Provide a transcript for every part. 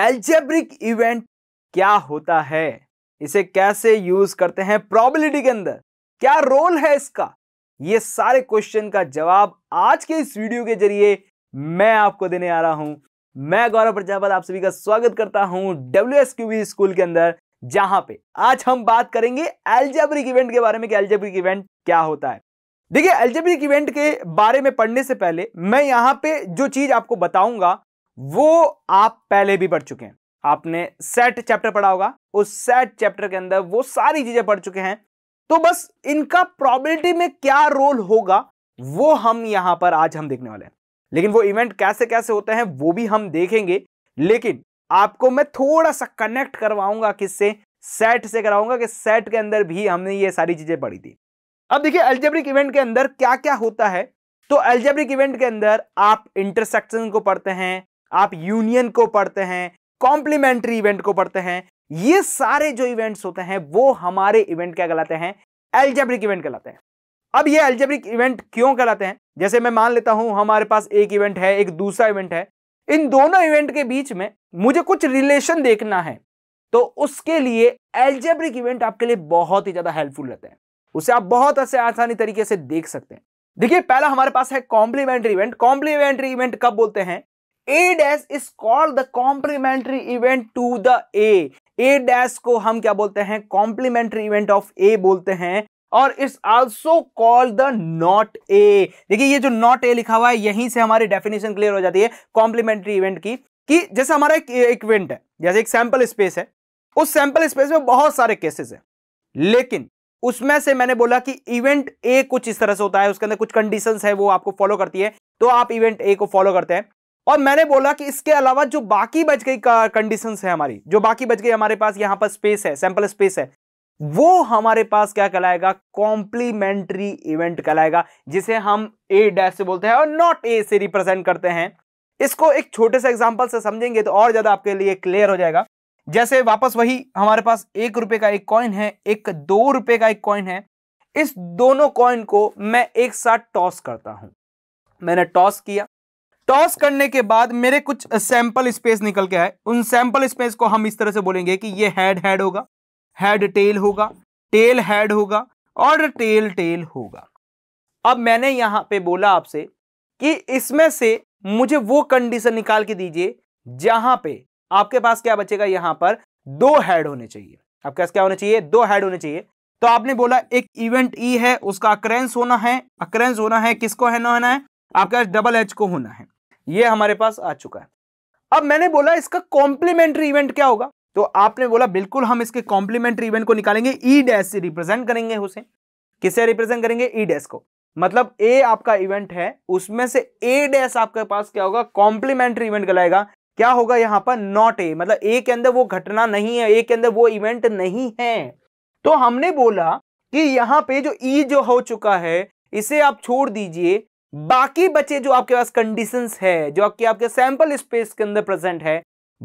Algebraic event क्या होता है इसे कैसे यूज करते हैं प्रॉबिलिटी के अंदर क्या रोल है इसका ये सारे क्वेश्चन का जवाब आज के इस वीडियो के जरिए मैं आपको देने आ रहा हूं मैं गौरव प्रजापत आप सभी का स्वागत करता हूं डब्ल्यू एस क्यूबी स्कूल के अंदर जहां पे आज हम बात करेंगे एल्जेब्रिक इवेंट के बारे में कि एल्जेब्रिक इवेंट क्या होता है देखिए एल्जेब्रिक इवेंट के बारे में पढ़ने से पहले मैं यहाँ पे जो चीज आपको बताऊंगा वो आप पहले भी पढ़ चुके हैं आपने सेट चैप्टर पढ़ा होगा उस सेट चैप्टर के अंदर वो सारी चीजें पढ़ चुके हैं तो बस इनका प्रॉबिलिटी में क्या रोल होगा वो हम यहां पर आज हम देखने वाले हैं लेकिन वो इवेंट कैसे कैसे होते हैं वो भी हम देखेंगे लेकिन आपको मैं थोड़ा सा कनेक्ट करवाऊंगा किससे सेट से कराऊंगा कि सेट के अंदर भी हमने ये सारी चीजें पढ़ी थी अब देखिए एल्जेब्रिक इवेंट के अंदर क्या क्या होता है तो एल्जेब्रिक इवेंट के अंदर आप इंटरसेक्शन को पढ़ते हैं आप यूनियन को पढ़ते हैं कॉम्प्लीमेंट्री इवेंट को पढ़ते हैं ये सारे जो इवेंट्स होते हैं वो हमारे इवेंट क्या कहलाते हैं एल्जेब्रिक इवेंट कहलाते हैं अब ये एल्जेब्रिक इवेंट क्यों कहलाते हैं जैसे मैं मान लेता हूं हमारे पास एक इवेंट है एक दूसरा इवेंट है इन दोनों इवेंट के बीच में मुझे कुछ रिलेशन देखना है तो उसके लिए एल्जेब्रिक इवेंट आपके लिए बहुत ही ज्यादा हेल्पफुल रहते हैं उसे आप बहुत ऐसे आसानी तरीके से देख सकते हैं देखिए पहला हमारे पास है कॉम्प्लीमेंट्री इवेंट कॉम्प्लीमेंट्री इवेंट कब बोलते हैं A dash is called the complementary event to the A A dash को हम क्या बोलते हैं कॉम्प्लीमेंट्री इवेंट ऑफ ए बोलते हैं और it's also called the not A देखिए ये जो नॉट ए लिखा हुआ है यहीं से हमारी डेफिनेशन क्लियर हो जाती है कॉम्प्लीमेंट्री इवेंट की कि जैसे हमारा एक इवेंट है जैसे एक सैंपल स्पेस है उस सैंपल स्पेस में बहुत सारे केसेस हैं लेकिन उसमें से मैंने बोला कि इवेंट ए कुछ इस तरह से होता है उसके अंदर कुछ कंडीशंस है वो आपको फॉलो करती है तो आप इवेंट ए को फॉलो करते हैं और मैंने बोला कि इसके अलावा जो बाकी बच गई कंडीशन है हमारी जो बाकी बच गई हमारे पास यहां पर स्पेस है सैंपल स्पेस है वो हमारे पास क्या कहलाएगा कॉम्प्लीमेंट्री इवेंट कहलाएगा जिसे हम ए डैश से बोलते हैं और नॉट ए से रिप्रेजेंट करते हैं इसको एक छोटे से एग्जाम्पल से समझेंगे तो और ज्यादा आपके लिए क्लियर हो जाएगा जैसे वापस वही हमारे पास एक रुपए का एक कॉइन है एक दो रुपए का एक कॉइन है इस दोनों कॉइन को मैं एक साथ टॉस करता हूं मैंने टॉस किया टॉस करने के बाद मेरे कुछ सैंपल स्पेस निकल के आए उन सैंपल स्पेस को हम इस तरह से बोलेंगे कि ये हेड हेड होगा हेड टेल होगा टेल हेड होगा और टेल टेल होगा अब मैंने यहां पे बोला आपसे कि इसमें से मुझे वो कंडीशन निकाल के दीजिए जहां पे आपके पास क्या बचेगा यहां पर दो हेड होने चाहिए आपके पास क्या होने चाहिए दो हेड होने चाहिए तो आपने बोला एक इवेंट ई e है उसका अक्रेंस होना है अक्रेंस होना है किसको है ना होना है आपके पास डबल एच को होना है ये हमारे पास आ चुका है अब मैंने बोला इसका कॉम्प्लीमेंट्री इवेंट क्या होगा तो आपने बोला बिल्कुल हम इसके कॉम्प्लीमेंट्री इवेंट को निकालेंगे ई डैश से रिप्रेजेंट करेंगे उसे किसे रिप्रेजेंट करेंगे ई डैश को मतलब ए आपका इवेंट है उसमें से ए डैश आपके पास क्या होगा कॉम्प्लीमेंट्री इवेंट कहलाएगा क्या होगा यहां पर नॉट ए मतलब ए के अंदर वो घटना नहीं है ए के अंदर वो इवेंट नहीं है तो हमने बोला कि यहाँ पे जो ई e जो हो चुका है इसे आप छोड़ दीजिए बाकी बचे जो आपके पास कंडीशन है जो आपके आपके सैंपल स्पेस के अंदर प्रेजेंट है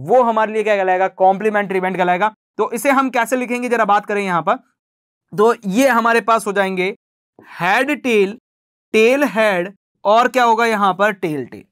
वो हमारे लिए क्या कहलाएगा कॉम्प्लीमेंट्री इवेंट कहलाएगा तो इसे हम कैसे लिखेंगे जरा बात करें यहां पर तो ये हमारे पास हो जाएंगे हेड टेल टेल हेड और क्या होगा यहां पर टेल टेल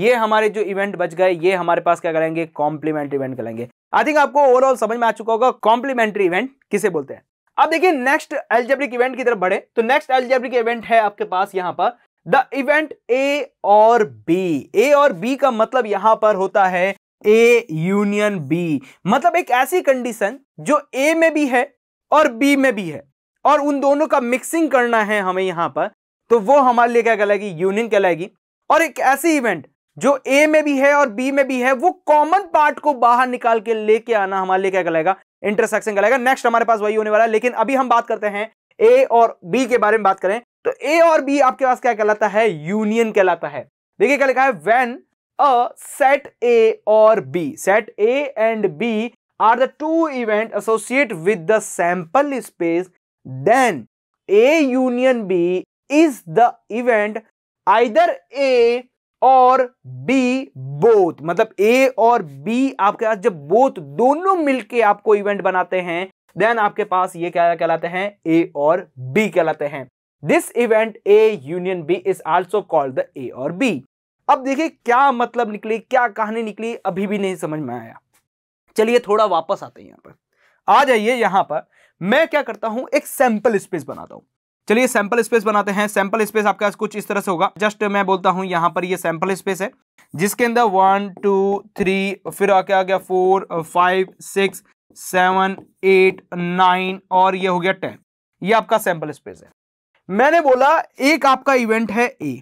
ये हमारे जो इवेंट बच गए ये हमारे पास क्या करेंगे कॉम्प्लीमेंट्री इवेंट करेंगे आई थिंक आपको ओवरऑल समझ में आ चुका होगा कॉम्प्लीमेंट्री इवेंट किसे बोलते हैं अब देखिए नेक्स्ट एलजेब्रिक इवेंट की तरफ बढ़े तो नेक्स्ट एलजेब्रिक इवेंट है आपके पास यहां पर द इवेंट ए और बी ए और बी का मतलब यहां पर होता है ए यूनियन बी मतलब एक ऐसी कंडीशन जो ए में भी है और बी में भी है और उन दोनों का मिक्सिंग करना है हमें यहां पर तो वो हमारे लिए क्या कहलाएगी यूनियन कहलाएगी और एक ऐसी इवेंट जो ए में भी है और बी में भी है वो कॉमन पार्ट को बाहर निकाल के लेके आना हमारे लिए क्या कहलाएगा इंटरसेक्शन कहलाएगा नेक्स्ट हमारे पास वही होने वाला है लेकिन अभी हम बात करते हैं ए और बी के बारे में बात करें तो ए और बी आपके पास क्या कहलाता है यूनियन कहलाता है देखिए क्या लिखा है वेन अ सेट ए और B set A and B are the two event associate with the sample space then A union B is the event either A और बी बोथ मतलब ए और बी आपके पास जब बोथ दोनों मिलके आपको event बनाते हैं देन आपके पास ये क्या कहलाते हैं ए और बी कहलाते हैं this event A union B is also called the A और बी अब देखिए क्या मतलब निकली क्या कहानी निकली अभी भी नहीं समझ में आया चलिए थोड़ा वापस आते हैं यहाँ पर आ जाइए यहाँ पर मैं क्या करता हूँ एक सैंपल स्पेस बनाता हूँ चलिए सैंपल स्पेस बनाते हैं सैंपल स्पेस आपका कुछ इस तरह से होगा जस्ट मैं बोलता हूँ यहाँ पर ये सैंपल स्पेस है जिसके अंदर वन टू थ्री फिर आके आ गया four five six seven eight nine और ये हो गया टेन ये आपका सैंपल स्पेस है मैंने बोला एक आपका इवेंट है ए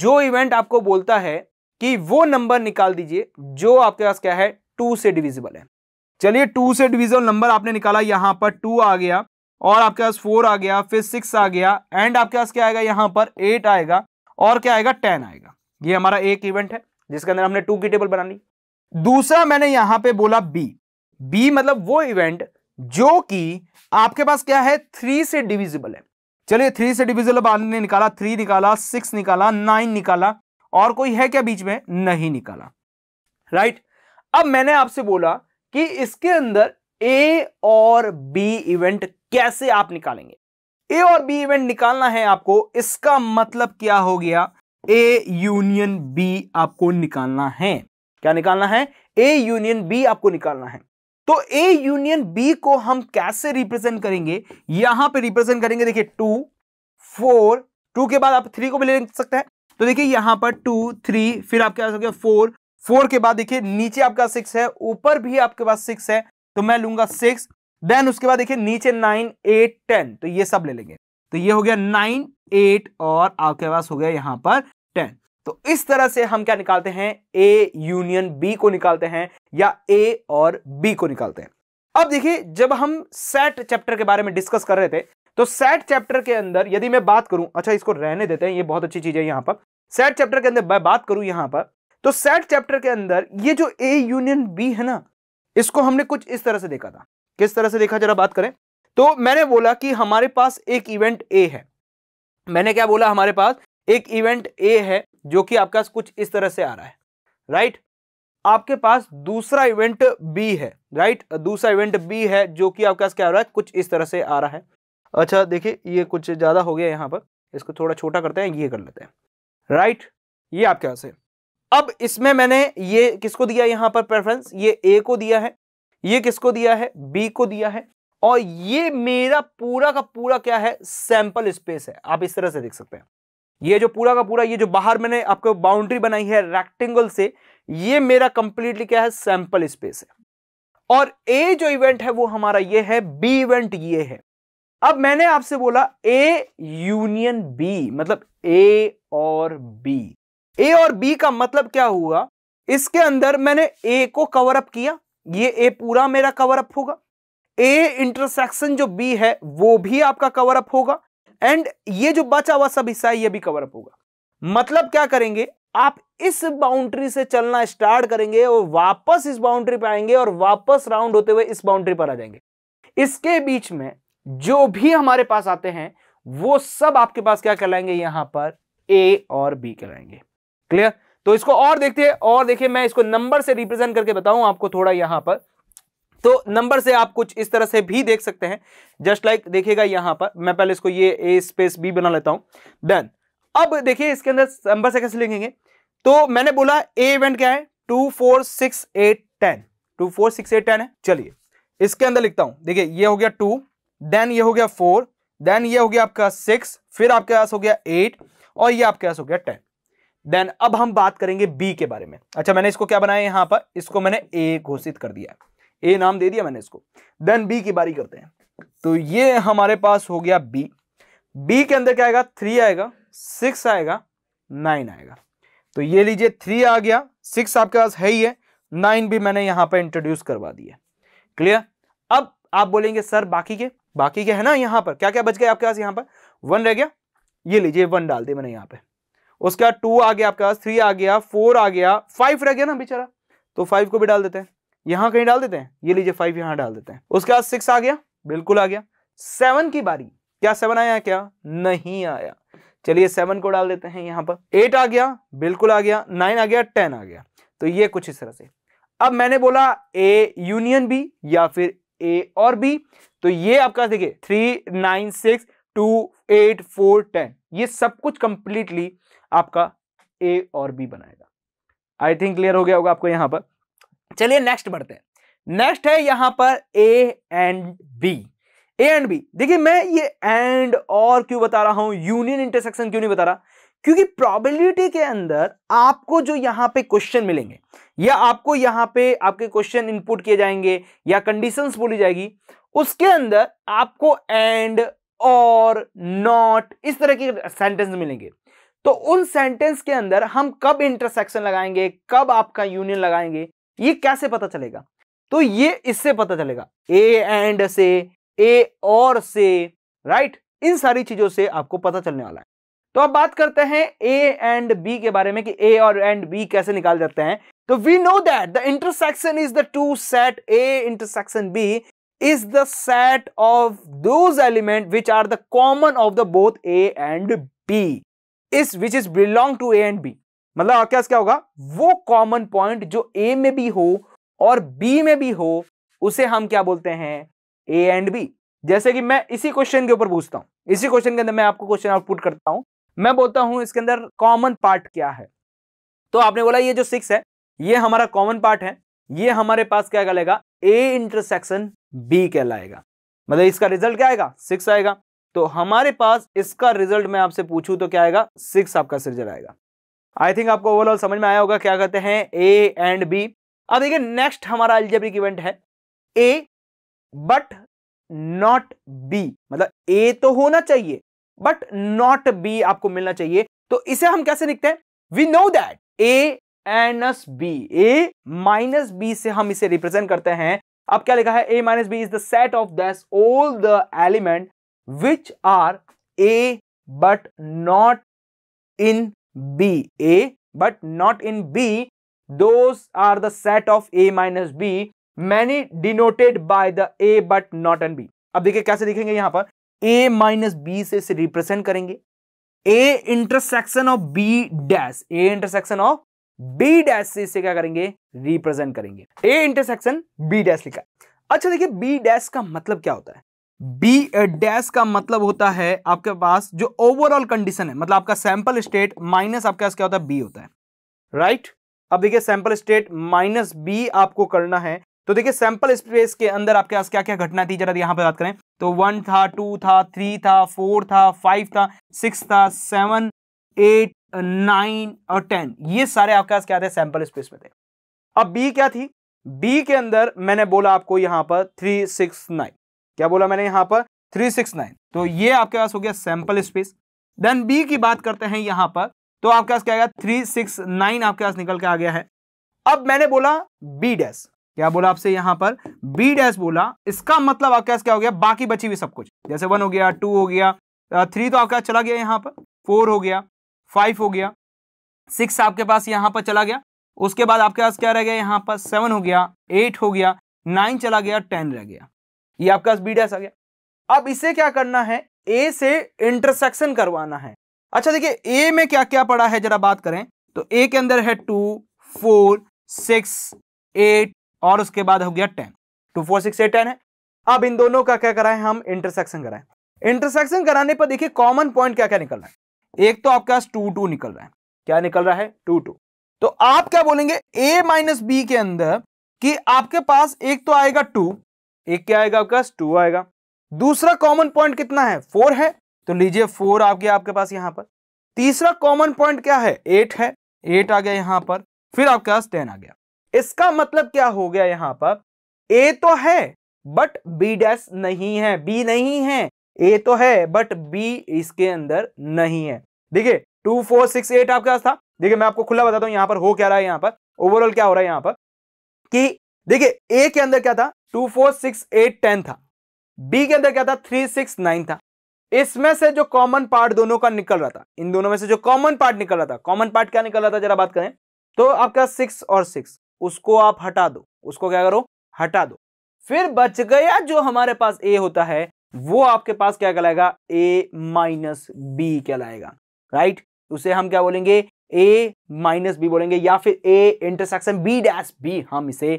जो इवेंट आपको बोलता है कि वो नंबर निकाल दीजिए जो आपके पास क्या है टू से डिविजिबल है चलिए टू से डिविजिबल नंबर आपने निकाला यहां पर टू आ गया और आपके पास फोर आ गया फिर सिक्स आ गया एंड आपके पास क्या आएगा यहां पर एट आएगा और क्या आएगा टेन आएगा ये हमारा एक इवेंट है जिसके अंदर हमने टू की टेबल बना ली दूसरा मैंने यहां पे बोला बी बी मतलब वो इवेंट जो कि आपके पास क्या है थ्री से डिविजिबल है चलिए थ्री से डिविजल अब आने निकाला थ्री निकाला सिक्स निकाला नाइन निकाला और कोई है क्या बीच में नहीं निकाला राइट अब मैंने आपसे बोला कि इसके अंदर ए और बी इवेंट कैसे आप निकालेंगे ए और बी इवेंट निकालना है आपको इसका मतलब क्या हो गया ए यूनियन बी आपको निकालना है क्या निकालना है ए यूनियन बी आपको निकालना है तो ए यूनियन बी को हम कैसे रिप्रेजेंट करेंगे यहां पे रिप्रेजेंट करेंगे देखिए टू फोर टू के बाद आप थ्री को भी ले सकते हैं तो देखिए यहां पर टू थ्री फिर आपके पास हो गया फोर फोर के बाद देखिए नीचे आपका सिक्स है ऊपर भी आपके पास सिक्स है तो मैं लूंगा सिक्स देन उसके बाद देखिए नीचे नाइन एट टेन तो ये सब ले लेंगे तो ये हो गया नाइन एट और आपके पास हो गया यहां पर टेन तो इस तरह से हम क्या निकालते हैं ए यूनियन बी को निकालते हैं या ए और बी को निकालते हैं अब देखिए जब हम सेट चैप्टर के बारे में डिस्कस कर रहे थे तो सेट चैप्टर के अंदर यदि मैं बात करूं अच्छा इसको रहने देते हैं ये बहुत अच्छी चीज है यहां पर सेट चैप्टर के अंदर मैं बात करूं यहां पर तो सेट चैप्टर के अंदर ये जो ए यूनियन बी है ना इसको हमने कुछ इस तरह से देखा था किस तरह से देखा जरा बात करें तो मैंने बोला कि हमारे पास एक इवेंट ए है मैंने क्या बोला हमारे पास एक इवेंट ए है जो कि आपका कुछ इस तरह से आ रहा है राइट आपके पास दूसरा इवेंट बी है राइट दूसरा इवेंट बी है जो कि आपके पास क्या हो रहा है कुछ इस तरह से आ रहा है अच्छा देखिए ये कुछ ज़्यादा हो गया यहाँ पर इसको थोड़ा छोटा करते हैं ये कर लेते हैं राइट ये आपके पास है अब इसमें मैंने ये किसको दिया यहाँ पर प्रेफरेंस ये ए को दिया है ये किसको दिया है बी को दिया है और ये मेरा पूरा का पूरा क्या है सैंपल स्पेस है आप इस तरह से देख सकते हैं ये जो पूरा का पूरा ये जो बाहर मैंने आपको बाउंड्री बनाई है रेक्टेंगल से ये मेरा कंप्लीटली क्या है सैंपल स्पेस है और ए जो इवेंट है वो हमारा ये है बी इवेंट ये है अब मैंने आपसे बोला ए यूनियन बी मतलब ए और बी ए और बी का मतलब क्या हुआ इसके अंदर मैंने ए को कवर अप किया ये ए पूरा मेरा कवर अप होगा ए इंटरसेक्शन जो बी है वो भी आपका कवर अप होगा एंड ये जो बचा हुआ सब हिस्सा है ये भी कवर अप होगा मतलब क्या करेंगे आप इस बाउंड्री से चलना स्टार्ट करेंगे और वापस इस बाउंड्री पर आएंगे और वापस राउंड होते हुए इस बाउंड्री पर आ जाएंगे इसके बीच में जो भी हमारे पास आते हैं वो सब आपके पास क्या कहलाएंगे यहां पर ए और बी कहलाएंगे क्लियर तो इसको और देखते हैं और देखिए मैं इसको नंबर से रिप्रेजेंट करके बताऊं आपको थोड़ा यहां पर तो नंबर से आप कुछ इस तरह से भी देख सकते हैं जस्ट लाइक like देखिएगा यहां पर मैं पहले इसको ये ए स्पेस बी बना लेता हूं देन अब देखिए इसके अंदर नंबर से कैसे लिखेंगे तो मैंने बोला ए इवेंट क्या है two four six eight ten two four six eight ten है चलिए इसके अंदर लिखता हूं देखिए ये हो गया टू देन ये हो गया फोर देन ये हो गया आपका सिक्स फिर आपके पास हो गया एट और ये आपके पास हो गया टेन देन अब हम बात करेंगे बी के बारे में अच्छा मैंने इसको क्या बनाया यहां पर इसको मैंने ए घोषित कर दिया ए नाम दे दिया मैंने इसको देन बी की बारी करते हैं तो ये हमारे पास हो गया बी बी के अंदर क्या आएगा थ्री आएगा सिक्स आएगा नाइन आएगा तो ये लीजिए थ्री आ गया सिक्स आपके पास है ही है नाइन भी मैंने यहां पर इंट्रोड्यूस करवा दिया क्लियर अब आप बोलेंगे सर बाकी के बाकी के है ना यहां पर क्या क्या बच गया आपके पास यहां पर वन रह गया ये लीजिए वन डाल दिया मैंने पर उसके बाद टू आ गया आपके पास थ्री आ गया फोर आ गया फाइव रह गया ना बेचारा तो फाइव को भी डाल देते हैं यहां कहीं डाल देते हैं ये लीजिए फाइव यहां डाल देते हैं उसके बाद सिक्स आ गया बिल्कुल आ गया सेवन की बारी क्या सेवन आया क्या नहीं आया चलिए सेवन को डाल देते हैं यहाँ पर एट आ गया बिल्कुल आ गया नाइन आ गया टेन आ गया तो ये कुछ इस तरह से अब मैंने बोला ए यूनियन बी या फिर ए और बी तो ये आपका देखिए three nine six two eight four ten ये सब कुछ कंप्लीटली आपका ए और बी बनाएगा आई थिंक क्लियर हो गया होगा आपको यहाँ पर चलिए नेक्स्ट बढ़ते हैं नेक्स्ट है यहां पर A and B A and B देखिए मैं ये एंड और क्यों बता रहा हूं यूनियन इंटरसेक्शन क्यों नहीं बता रहा क्योंकि प्रोबेबिलिटी के अंदर आपको जो यहाँ पे क्वेश्चन मिलेंगे या आपको यहां पे आपके क्वेश्चन इनपुट किए जाएंगे या कंडीशंस बोली जाएगी उसके अंदर आपको एंड और नॉट इस तरह के सेंटेंस मिलेंगे तो उन सेंटेंस के अंदर हम कब इंटरसेक्शन लगाएंगे कब आपका यूनियन लगाएंगे ये कैसे पता चलेगा तो ये इससे पता चलेगा ए एंड से ए और से राइट इन सारी चीजों से आपको पता चलने वाला है तो अब बात करते हैं ए एंड बी के बारे में कि ए और एंड बी कैसे निकाल जाते हैं तो we know that the intersection is the two set A intersection B is the set of those element which are the common of the both A and B is which is belong to A and B मतलब क्या क्या होगा वो common point जो ए में भी हो और बी में भी हो उसे हम क्या बोलते हैं ए एंड बी जैसे कि मैं इसी क्वेश्चन के ऊपर पूछता हूँ इसी क्वेश्चन के अंदर मैं आपको क्वेश्चन आउटपुट करता हूँ मैं बोलता हूँ इसके अंदर कॉमन पार्ट क्या है तो आपने बोला ये जो सिक्स है ये हमारा कॉमन पार्ट है ये हमारे पास क्या कहलाएगा ए इंटरसेक्शन बी कहलाएगा मतलब इसका रिजल्ट क्या आएगा सिक्स आएगा तो हमारे पास इसका रिजल्ट मैं आपसे पूछूं तो क्या आएगा सिक्स आपका रिजल्ट आएगा आई थिंक आपको ओवरऑल समझ में आया होगा क्या कहते हैं ए एंड बी अब देखिए नेक्स्ट हमारा एल्जेब्रिक इवेंट है ए बट नॉट बी मतलब ए तो होना चाहिए बट नॉट बी आपको मिलना चाहिए तो इसे हम कैसे लिखते हैं we know that A minus B A minus B से हम इसे रिप्रेजेंट करते हैं अब क्या लिखा है A minus B is the set of those all the element which are A but not in B A but not in B those are the set of A minus B many denoted by the A but not in B अब देखिए कैसे दिखेंगे यहां पर ए minus B से इसे represent करेंगे A intersection of B dash A intersection of B dash से इसे क्या करेंगे रिप्रेजेंट करेंगे ए इंटरसेक्शन बी डैश लिखा अच्छा देखिए बी डैश का मतलब क्या होता है बी डैश का मतलब होता है आपके पास जो ओवरऑल कंडीशन है मतलब आपका सैंपल स्टेट माइनस आपके पास क्या होता है बी होता है राइट right? अब देखिए सैंपल स्टेट माइनस बी आपको करना है तो देखिए सैंपल स्पेस के अंदर आपके पास क्या क्या घटना थी जरा यहाँ पे बात करें तो वन था टू था थ्री था फोर था फाइव था सिक्स था सेवन एट नाइन और टेन ये सारे आपके पास क्या थे सैंपल स्पेस में थे अब बी क्या थी बी के अंदर मैंने बोला आपको यहाँ पर थ्री सिक्स नाइन क्या बोला मैंने यहाँ पर थ्री सिक्स नाइन तो ये आपके पास हो गया सैंपल स्पेस देन बी की बात करते हैं यहाँ पर तो आपके पास क्या गया थ्री सिक्स नाइन आपके पास निकल के आ गया है अब मैंने बोला बी डैश क्या बोला आपसे यहां पर बी डैश बोला इसका मतलब आपके क्या हो गया बाकी बची हुई सब कुछ जैसे वन हो गया टू हो गया थ्री तो आपका चला गया यहाँ पर फोर हो गया फाइव हो गया सिक्स आपके पास यहाँ पर चला गया उसके बाद आपके पास क्या रह गया यहाँ पर सेवन हो गया एट हो गया नाइन चला गया टेन रह गया ये आपके पास बी डैश आ गया अब इसे क्या करना है ए से इंटरसेक्शन करवाना है अच्छा देखिए ए में क्या क्या पड़ा है जरा बात करें तो ए के अंदर है टू फोर सिक्स एट और उसके बाद हो गया ten two four six eight ten है अब इन दोनों का क्या कराएं हम इंटरसेक्शन कराएं इंटरसेक्शन कराने पर देखिए कॉमन पॉइंट क्या क्या निकल रहा है एक तो आपके पास टू टू निकल रहा है क्या निकल रहा है टू टू तो आप क्या बोलेंगे ए माइनस बी के अंदर कि आपके पास एक तो आएगा टू एक क्या आएगा आपके पास टू आएगा दूसरा कॉमन पॉइंट कितना है फोर है तो लीजिए फोर आ गया आपके पास यहाँ पर तीसरा कॉमन पॉइंट क्या है एट है एट आ गया यहाँ पर फिर आपके पास टेन आ गया इसका मतलब क्या हो गया यहां पर ए तो है बट बी डैश नहीं है बी नहीं है ए तो है बट बी इसके अंदर नहीं है देखिए टू फोर सिक्स एट आपके पास था देखिए मैं आपको खुला बताता हूं यहां पर हो क्या रहा है यहां पर ओवरऑल क्या हो रहा है यहां पर कि देखिए ए के अंदर क्या था two four six eight ten था बी के अंदर क्या था थ्री सिक्स नाइन था इसमें से जो कॉमन पार्ट दोनों का निकल रहा था इन दोनों में से जो कॉमन पार्ट निकल रहा था कॉमन पार्ट क्या निकल रहा था जरा बात करें तो आपका सिक्स और सिक्स उसको आप हटा दो उसको क्या करो हटा दो फिर बच गया जो हमारे पास ए होता है वो आपके पास क्या कहलाएगा ए माइनस बी कहलाएगा राइट उसे हम क्या बोलेंगे ए माइनस बी बोलेंगे या फिर A intersection B dash B हम इसे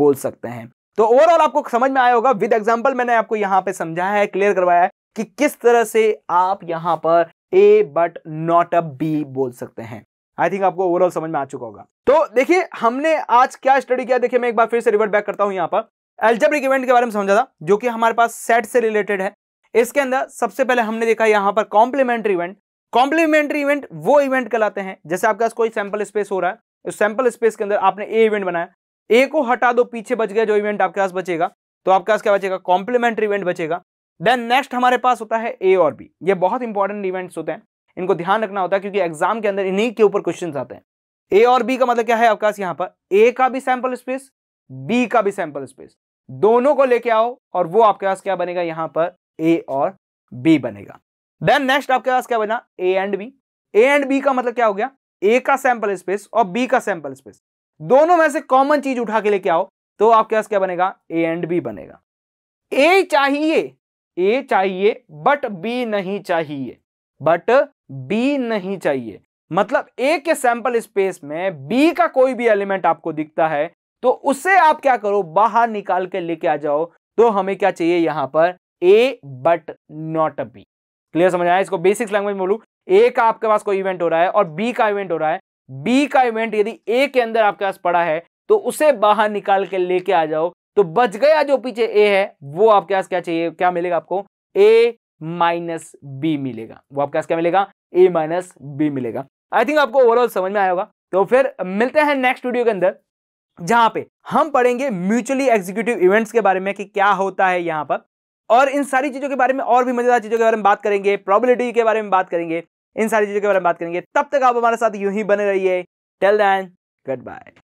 बोल सकते हैं तो ओवरऑल आपको समझ में आया होगा विद एग्जाम्पल मैंने आपको यहां पे समझाया है क्लियर करवाया है कि किस तरह से आप यहां पर A but not a B बोल सकते हैं आई थिंक आपको ओवरऑल समझ में आ चुका होगा तो देखिए हमने आज क्या स्टडी किया देखिए मैं एक बार फिर से रिवर्ट बैक करता हूँ यहाँ पर एल्जेब्रिक इवेंट के बारे में समझा था जो कि हमारे पास सेट से रिलेटेड है इसके अंदर सबसे पहले हमने देखा यहाँ पर कॉम्प्लीमेंट्री इवेंट कॉम्प्लीमेंट्री इवेंट वो इवेंट कहलाते हैं जैसे आपके पास कोई सैंपल स्पेस हो रहा है उस सैंपल स्पेस के अंदर आपने ए इवेंट बनाया ए को हटा दो पीछे बच गया जो इवेंट आपके पास बचेगा तो आपके पास क्या बचेगा कॉम्प्लीमेंट्री इवेंट बचेगा देन नेक्स्ट हमारे पास होता है ए और बी ये बहुत इंपॉर्टेंट इवेंट्स होते हैं इनको ध्यान रखना होता है क्योंकि एग्जाम के अंदर इन्हीं के ऊपर क्वेश्चन आते हैं ए और बी का मतलब क्या है अवकाश यहां पर ए का भी सैंपल स्पेस बी का भी सैंपल स्पेस दोनों को लेके आओ और वो आपके पास क्या बनेगा यहां पर ए और बी बनेगा देन नेक्स्ट आपके पास क्या बना A and B A and B का मतलब क्या हो गया ए का सैंपल स्पेस और बी का सैंपल स्पेस दोनों में से कॉमन चीज उठा के लेके आओ तो आपके पास क्या बनेगा ए एंड बी बनेगा ए चाहिए ए चाहिए बट बी नहीं चाहिए बट बी नहीं चाहिए मतलब ए के सैंपल स्पेस में बी का कोई भी एलिमेंट आपको दिखता है तो उसे आप क्या करो बाहर निकाल के लेके आ जाओ तो हमें क्या चाहिए यहां पर A but not B clear समझ आया इसको बेसिक्स लैंग्वेज बोलू ए का आपके पास कोई इवेंट हो रहा है और बी का इवेंट हो रहा है बी का इवेंट यदि ए के अंदर आपके पास पड़ा है तो उसे बाहर निकाल के लेके आ जाओ तो बच गया जो पीछे ए है वो आपके पास क्या चाहिए क्या मिलेगा आपको ए माइनस बी मिलेगा वो आपके पास क्या मिलेगा ए माइनस बी मिलेगा आई थिंक आपको ओवरऑल समझ में आया होगा तो फिर मिलते हैं नेक्स्ट वीडियो के अंदर जहां पे हम पढ़ेंगे म्यूचुअली एग्जीक्यूटिव इवेंट्स के बारे में कि क्या होता है यहां पर और इन सारी चीजों के बारे में और भी मजेदार चीजों के बारे में बात करेंगे प्रॉबिलिटी के बारे में बात करेंगे इन सारी चीजों के बारे में बात करेंगे तब तक आप हमारे साथ यूं ही बने रहिए टेल दैन गुड बाय